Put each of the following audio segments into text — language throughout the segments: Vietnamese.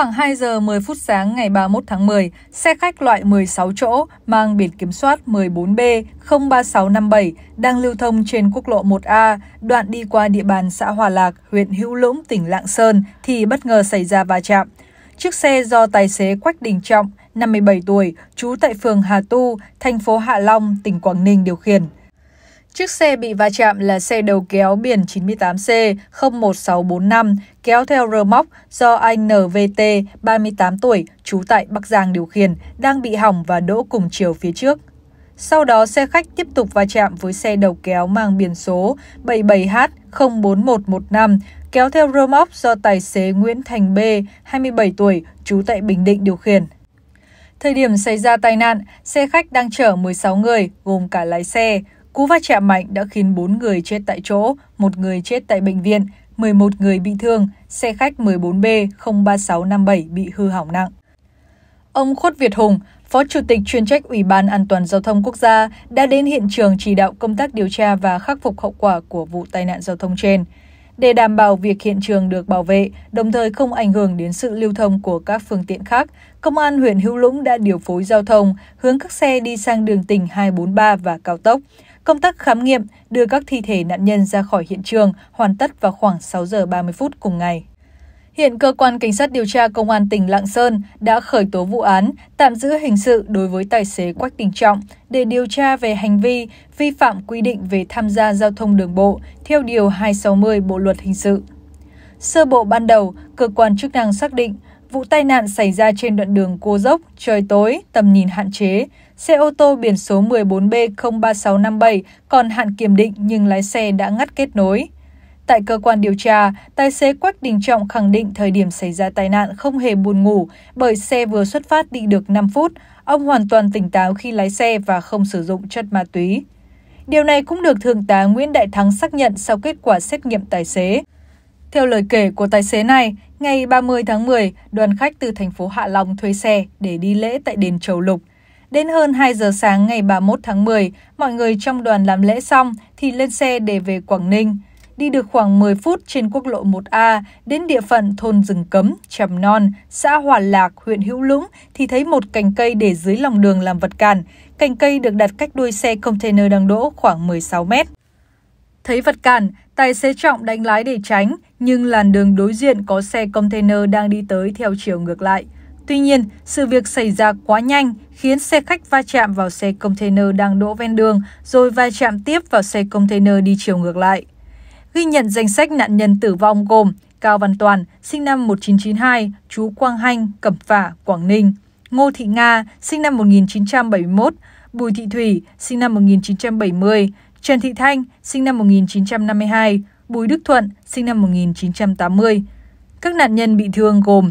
Khoảng 2 giờ 10 phút sáng ngày 31 tháng 10, xe khách loại 16 chỗ mang biển kiểm soát 14B 03657 đang lưu thông trên quốc lộ 1A, đoạn đi qua địa bàn xã Hòa Lạc, huyện Hữu Lũng, tỉnh Lạng Sơn thì bất ngờ xảy ra va chạm. Chiếc xe do tài xế Quách Đình Trọng, 57 tuổi, trú tại phường Hà Tu, thành phố Hạ Long, tỉnh Quảng Ninh điều khiển. Chiếc xe bị va chạm là xe đầu kéo biển 98C 01645 kéo theo rơ móc do anh NVT, 38 tuổi, trú tại Bắc Giang điều khiển, đang bị hỏng và đỗ cùng chiều phía trước. Sau đó xe khách tiếp tục va chạm với xe đầu kéo mang biển số 77H04115 kéo theo rơ móc do tài xế Nguyễn Thành B, 27 tuổi, trú tại Bình Định điều khiển. Thời điểm xảy ra tai nạn, xe khách đang chở 16 người, gồm cả lái xe. Cú va chạm mạnh đã khiến 4 người chết tại chỗ, một người chết tại bệnh viện, 11 người bị thương, xe khách 14B03657 bị hư hỏng nặng. Ông Khuất Việt Hùng, Phó Chủ tịch chuyên trách Ủy ban An toàn Giao thông Quốc gia, đã đến hiện trường chỉ đạo công tác điều tra và khắc phục hậu quả của vụ tai nạn giao thông trên. Để đảm bảo việc hiện trường được bảo vệ, đồng thời không ảnh hưởng đến sự lưu thông của các phương tiện khác, Công an huyện Hữu Lũng đã điều phối giao thông, hướng các xe đi sang đường tỉnh 243 và cao tốc. Công tác khám nghiệm đưa các thi thể nạn nhân ra khỏi hiện trường hoàn tất vào khoảng 6 giờ 30 phút cùng ngày. Hiện cơ quan cảnh sát điều tra công an tỉnh Lạng Sơn đã khởi tố vụ án, tạm giữ hình sự đối với tài xế Quách Đình Trọng để điều tra về hành vi vi phạm quy định về tham gia giao thông đường bộ theo điều 260 Bộ luật hình sự. Sơ bộ ban đầu, cơ quan chức năng xác định vụ tai nạn xảy ra trên đoạn đường cô dốc, trời tối, tầm nhìn hạn chế, Xe ô tô biển số 14B03657 còn hạn kiểm định nhưng lái xe đã ngắt kết nối. Tại cơ quan điều tra, tài xế Quách Đình Trọng khẳng định thời điểm xảy ra tai nạn không hề buồn ngủ bởi xe vừa xuất phát đi được 5 phút, ông hoàn toàn tỉnh táo khi lái xe và không sử dụng chất ma túy. Điều này cũng được Thượng tá Nguyễn Đại Thắng xác nhận sau kết quả xét nghiệm tài xế. Theo lời kể của tài xế này, ngày 30 tháng 10, đoàn khách từ thành phố Hạ Long thuê xe để đi lễ tại đền Châu Lục. Đến hơn 2 giờ sáng ngày 31 tháng 10, mọi người trong đoàn làm lễ xong thì lên xe để về Quảng Ninh. Đi được khoảng 10 phút trên quốc lộ 1A, đến địa phận thôn rừng cấm, Trầm Non, xã Hòa Lạc, huyện Hữu Lũng thì thấy một cành cây để dưới lòng đường làm vật cản. Cành cây được đặt cách đuôi xe container đang đỗ khoảng 16 mét. Thấy vật cản, tài xế Trọng đánh lái để tránh, nhưng làn đường đối diện có xe container đang đi tới theo chiều ngược lại. Tuy nhiên, sự việc xảy ra quá nhanh khiến xe khách va chạm vào xe container đang đỗ ven đường rồi va chạm tiếp vào xe container đi chiều ngược lại. Ghi nhận danh sách nạn nhân tử vong gồm Cao Văn Toàn, sinh năm 1992, chú Quang Hanh, Cẩm Phả, Quảng Ninh, Ngô Thị Nga, sinh năm 1971, Bùi Thị Thủy, sinh năm 1970, Trần Thị Thanh, sinh năm 1952, Bùi Đức Thuận, sinh năm 1980. Các nạn nhân bị thương gồm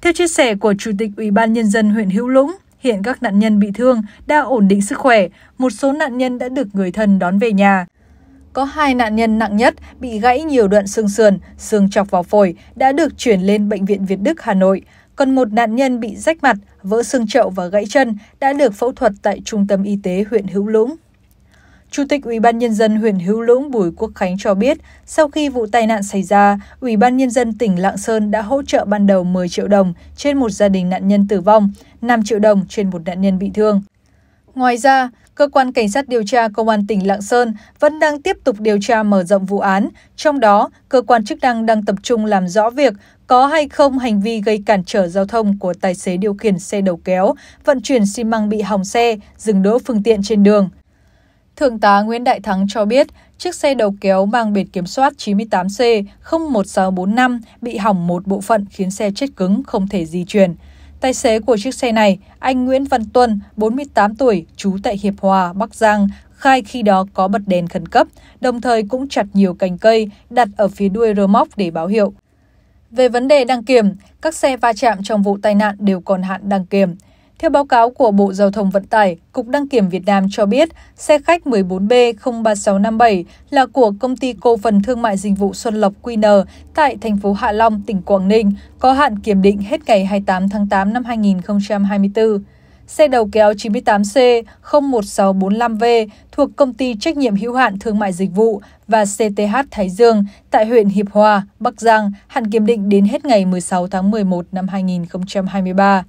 Theo chia sẻ của Chủ tịch Ủy ban Nhân dân huyện Hữu Lũng, hiện các nạn nhân bị thương đã ổn định sức khỏe, một số nạn nhân đã được người thân đón về nhà. Có hai nạn nhân nặng nhất bị gãy nhiều đoạn xương sườn, xương chọc vào phổi đã được chuyển lên Bệnh viện Việt Đức Hà Nội. Còn một nạn nhân bị rách mặt, vỡ xương chậu và gãy chân đã được phẫu thuật tại Trung tâm Y tế huyện Hữu Lũng. Chủ tịch Ủy ban nhân dân huyện Hữu Lũng Bùi Quốc Khánh cho biết, sau khi vụ tai nạn xảy ra, Ủy ban nhân dân tỉnh Lạng Sơn đã hỗ trợ ban đầu 10 triệu đồng trên một gia đình nạn nhân tử vong, 5 triệu đồng trên một nạn nhân bị thương. Ngoài ra, cơ quan cảnh sát điều tra công an tỉnh Lạng Sơn vẫn đang tiếp tục điều tra mở rộng vụ án, trong đó cơ quan chức năng đang tập trung làm rõ việc có hay không hành vi gây cản trở giao thông của tài xế điều khiển xe đầu kéo, vận chuyển xi măng bị hỏng xe, dừng đỗ phương tiện trên đường. Thượng tá Nguyễn Đại Thắng cho biết, chiếc xe đầu kéo mang biển kiểm soát 98C01645 bị hỏng một bộ phận khiến xe chết cứng, không thể di chuyển. Tài xế của chiếc xe này, anh Nguyễn Văn Tuân, 48 tuổi, trú tại Hiệp Hòa, Bắc Giang, khai khi đó có bật đèn khẩn cấp, đồng thời cũng chặt nhiều cành cây đặt ở phía đuôi rơ móc để báo hiệu. Về vấn đề đăng kiểm, các xe va chạm trong vụ tai nạn đều còn hạn đăng kiểm. Theo báo cáo của Bộ Giao thông Vận tải, Cục Đăng kiểm Việt Nam cho biết, xe khách 14B03657 là của công ty cổ phần thương mại dịch vụ Xuân Lộc QN tại thành phố Hạ Long, tỉnh Quảng Ninh, có hạn kiểm định hết ngày 28 tháng 8 năm 2024. Xe đầu kéo 98C01645V thuộc công ty trách nhiệm hữu hạn thương mại dịch vụ và CTH Thái Dương tại huyện Hiệp Hòa, Bắc Giang, hạn kiểm định đến hết ngày 16 tháng 11 năm 2023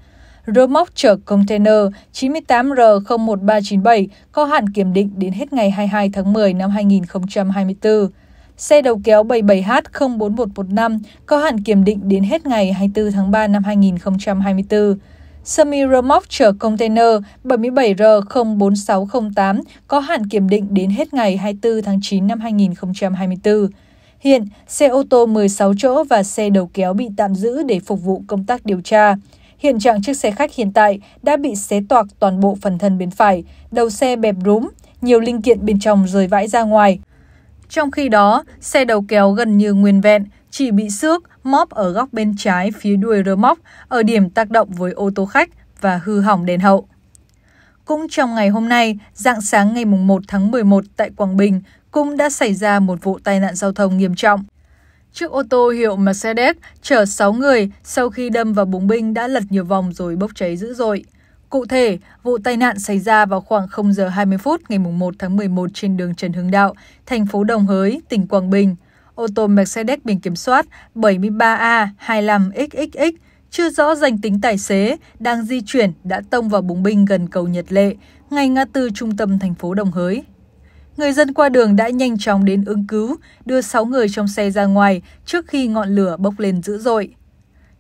rơ móc chở container 98R01397 có hạn kiểm định đến hết ngày 22 tháng 10 năm 2024. Xe đầu kéo 77H04115 có hạn kiểm định đến hết ngày 24 tháng 3 năm 2024. Semi rơ móc chở container 77R04608 có hạn kiểm định đến hết ngày 24 tháng 9 năm 2024. Hiện, xe ô tô 16 chỗ và xe đầu kéo bị tạm giữ để phục vụ công tác điều tra. Hiện trạng chiếc xe khách hiện tại đã bị xé toạc toàn bộ phần thân bên phải, đầu xe bẹp rúm, nhiều linh kiện bên trong rơi vãi ra ngoài. Trong khi đó, xe đầu kéo gần như nguyên vẹn, chỉ bị xước, móp ở góc bên trái phía đuôi rơ móc, ở điểm tác động với ô tô khách và hư hỏng đèn hậu. Cũng trong ngày hôm nay, dạng sáng ngày 1 tháng 11 tại Quảng Bình, cũng đã xảy ra một vụ tai nạn giao thông nghiêm trọng chiếc ô tô hiệu Mercedes chở 6 người sau khi đâm vào bùng binh đã lật nhiều vòng rồi bốc cháy dữ dội. Cụ thể, vụ tai nạn xảy ra vào khoảng 0 giờ 20 phút ngày 1 tháng 11 trên đường Trần Hưng Đạo, thành phố Đồng Hới, tỉnh Quảng Bình. Ô tô Mercedes biển kiểm soát 73A25XXX chưa rõ danh tính tài xế đang di chuyển đã tông vào bùng binh gần cầu Nhật Lệ, ngay ngã tư trung tâm thành phố Đồng Hới. Người dân qua đường đã nhanh chóng đến ứng cứu, đưa 6 người trong xe ra ngoài trước khi ngọn lửa bốc lên dữ dội.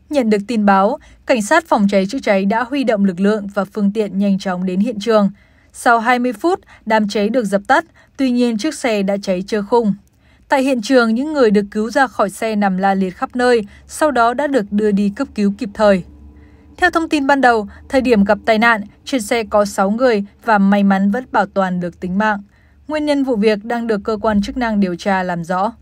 Nhận được tin báo, cảnh sát phòng cháy chữa cháy đã huy động lực lượng và phương tiện nhanh chóng đến hiện trường. Sau 20 phút, đám cháy được dập tắt, tuy nhiên chiếc xe đã cháy trơ khung. Tại hiện trường, những người được cứu ra khỏi xe nằm la liệt khắp nơi, sau đó đã được đưa đi cấp cứu kịp thời. Theo thông tin ban đầu, thời điểm gặp tai nạn, trên xe có 6 người và may mắn vẫn bảo toàn được tính mạng. Nguyên nhân vụ việc đang được cơ quan chức năng điều tra làm rõ.